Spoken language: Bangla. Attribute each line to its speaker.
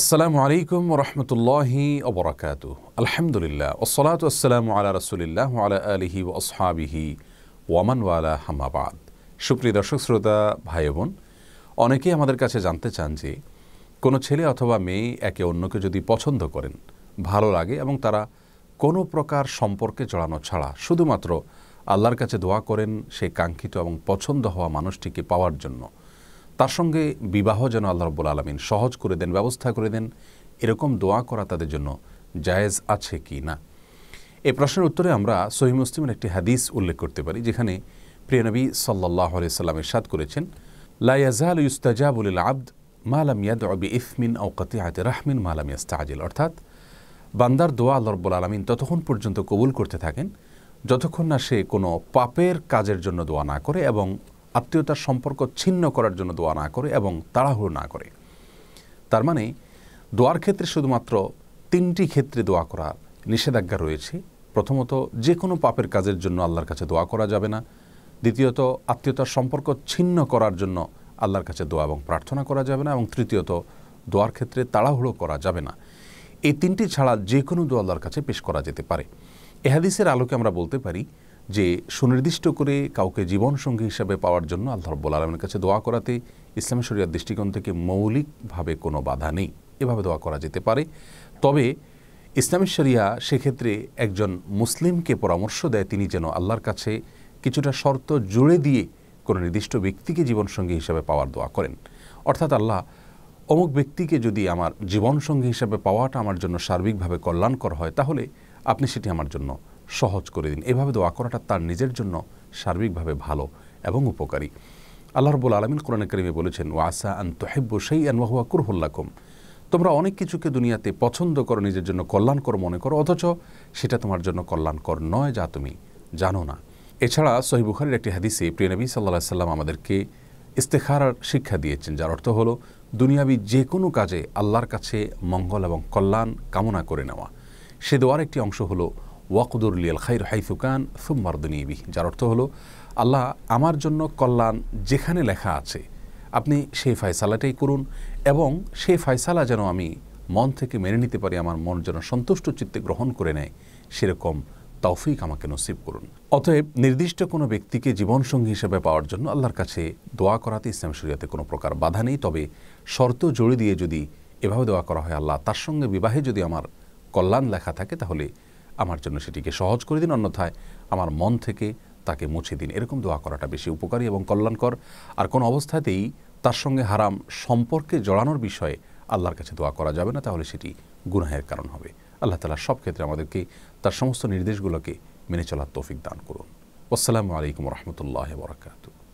Speaker 1: আসসালামু আলাইকুম রহমতুল্লাহি অবরাকাত আলহামদুলিল্লাহ ওসলাত আসসালামু আলা রসুলিল্লাহ আলা আলহি ও আসহাবিহি ওয়ামানওয়ালা হামাবাদ সুপ্রিয় দর্শক শ্রোতা ভাই বোন অনেকেই আমাদের কাছে জানতে চান যে কোনো ছেলে অথবা মেয়ে একে অন্যকে যদি পছন্দ করেন ভালো লাগে এবং তারা কোনো প্রকার সম্পর্কে জড়ানো ছাড়া শুধুমাত্র আল্লাহর কাছে দোয়া করেন সেই কাঙ্ক্ষিত এবং পছন্দ হওয়া মানুষটিকে পাওয়ার জন্য তার সঙ্গে বিবাহ যেন আল্লাহ রব্বুল আলমিন সহজ করে দেন ব্যবস্থা করে দেন এরকম দোয়া করা তাদের জন্য জায়েজ আছে কি না এ প্রশ্নের উত্তরে আমরা সহি মুসলিমের একটি হাদিস উল্লেখ করতে পারি যেখানে প্রিয়নবী সাল্লাহ সাল্লাম এরশাদ করেছেন লাইয়াজাল ইউস্তাজাবুল আব্দ মালাম ইয়াদ অবি ইফমিন আউকাতি আতে রাহমিন মালাম আজিল অর্থাৎ বান্দার দোয়া রব্বুল আলমিন ততক্ষণ পর্যন্ত কবুল করতে থাকেন যতক্ষণ না সে কোনো পাপের কাজের জন্য দোয়া না করে এবং আত্মীয়তার সম্পর্ক ছিন্ন করার জন্য দোয়া না করে এবং তাড়াহুড়ো না করে তার মানে দোয়ার ক্ষেত্রে শুধুমাত্র তিনটি ক্ষেত্রে দোয়া করা নিষেধাজ্ঞা রয়েছে প্রথমত যে কোনো পাপের কাজের জন্য আল্লাহর কাছে দোয়া করা যাবে না দ্বিতীয়ত আত্মীয়তার সম্পর্ক ছিন্ন করার জন্য আল্লাহর কাছে দোয়া এবং প্রার্থনা করা যাবে না এবং তৃতীয়ত দোয়ার ক্ষেত্রে তাড়াহুড়ো করা যাবে না এই তিনটি ছাড়া যে কোনো দোয়া আল্লাহর কাছে পেশ করা যেতে পারে এহাদিসের আলোকে আমরা বলতে পারি যে সুনির্দিষ্ট করে কাউকে জীবনসঙ্গী হিসাবে পাওয়ার জন্য আল্লাহ রব্বুল আলমের কাছে দোয়া করাতে ইসলামী শরিয়ার দৃষ্টিকোণ থেকে মৌলিকভাবে কোনো বাধা নেই এভাবে দোয়া করা যেতে পারে তবে ইসলামী শরিয়া সেক্ষেত্রে একজন মুসলিমকে পরামর্শ দেয় তিনি যেন আল্লাহর কাছে কিছুটা শর্ত জুড়ে দিয়ে কোনো নির্দিষ্ট ব্যক্তিকে জীবনসঙ্গী হিসাবে পাওয়ার দোয়া করেন অর্থাৎ আল্লাহ অমুক ব্যক্তিকে যদি আমার জীবনসঙ্গী হিসাবে পাওয়াটা আমার জন্য সার্বিকভাবে কল্যাণকর হয় তাহলে আপনি সেটি আমার জন্য সহজ করে দিন এভাবে দোয়া করাটা তার নিজের জন্য সার্বিকভাবে ভালো এবং উপকারী আল্লাহ রবুল আলমিন কোরআন করিমে বলেছেন ওয়াসা আন তোহেব্য সেই আন ওয়াহুয়া কুরহুল্লাকুম তোমরা অনেক কিছুকে দুনিয়াতে পছন্দ করো নিজের জন্য কল্যাণকর মনে করো অথচ সেটা তোমার জন্য কল্যাণকর নয় যা তুমি জানো না এছাড়া সহিবুখারের একটি হাদিসে নবী সাল্লাহ সাল্লাম আমাদেরকে ইস্তেখারার শিক্ষা দিয়েছেন যার অর্থ হলো দুনিয়াবি যে কোনো কাজে আল্লাহর কাছে মঙ্গল এবং কল্যাণ কামনা করে নেওয়া সে দোয়ার একটি অংশ হলো ওয়াকুদুর লিয়াল খাইর সুম্মার কান সুম্মারদুনিবি যার অর্থ হলো আল্লাহ আমার জন্য কল্যাণ যেখানে লেখা আছে আপনি সেই ফায়সালাটাই করুন এবং সেই ফায়সালা যেন আমি মন থেকে মেনে নিতে পারি আমার মন যেন সন্তুষ্ট চিত্তে গ্রহণ করে নেয় সেরকম তৌফিক আমাকে নসিব করুন অতএব নির্দিষ্ট কোনো ব্যক্তিকে জীবনসঙ্গী হিসেবে পাওয়ার জন্য আল্লাহর কাছে দোয়া করাতে ইসলাম শরিয়াতে কোনো প্রকার বাধা নেই তবে শর্ত জড়ি দিয়ে যদি এভাবে দোয়া করা হয় আল্লাহ তার সঙ্গে বিবাহে যদি আমার কল্যাণ লেখা থাকে তাহলে আমার জন্য সেটিকে সহজ করে দিন অন্যথায় আমার মন থেকে তাকে মুছে দিন এরকম দোয়া করাটা বেশি উপকারী এবং কল্যাণকর আর কোন অবস্থাতেই তার সঙ্গে হারাম সম্পর্কে জড়ানোর বিষয়ে আল্লাহর কাছে দোয়া করা যাবে না তাহলে সেটি গুনাহের কারণ হবে আল্লাহ তালা সব ক্ষেত্রে আমাদেরকে তার সমস্ত নির্দেশগুলোকে মেনে চলার তৌফিক দান করুন আসসালামু আলাইকুম রহমতুল্লাহ বরাকাতু